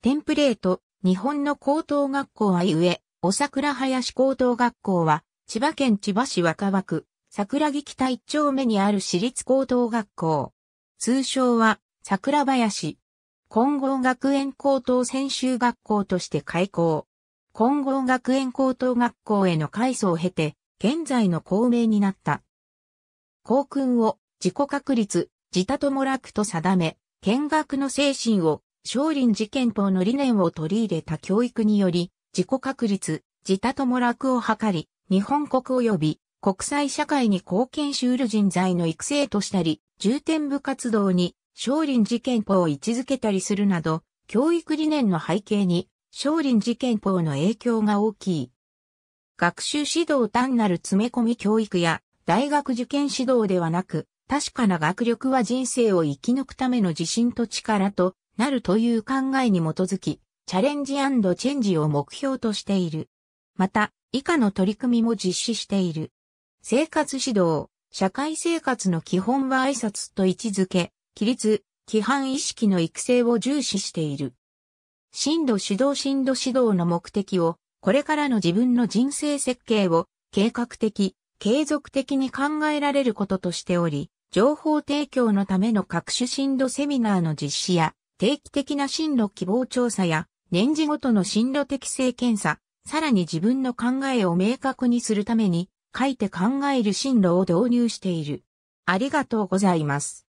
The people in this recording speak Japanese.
テンプレート、日本の高等学校はゆえ、お桜林高等学校は、千葉県千葉市若葉区、桜木北一丁目にある私立高等学校。通称は、桜林。混合学園高等専修学校として開校。混合学園高等学校への改装を経て、現在の校名になった。校訓を自己確立、自他とも楽と定め、見学の精神を少林寺憲法の理念を取り入れた教育により、自己確立、自他とも楽を図り、日本国及び国際社会に貢献しうる人材の育成としたり、重点部活動に少林寺憲法を位置づけたりするなど、教育理念の背景に少林寺憲法の影響が大きい。学習指導単なる詰め込み教育や大学受験指導ではなく、確かな学力は人生を生き抜くための自信と力となるという考えに基づき、チャレンジチェンジを目標としている。また、以下の取り組みも実施している。生活指導、社会生活の基本は挨拶と位置づけ、規律、規範意識の育成を重視している。震度指導震度指導の目的を、これからの自分の人生設計を計画的、継続的に考えられることとしており、情報提供のための各種震度セミナーの実施や、定期的な進路希望調査や、年次ごとの進路適正検査、さらに自分の考えを明確にするために、書いて考える進路を導入している。ありがとうございます。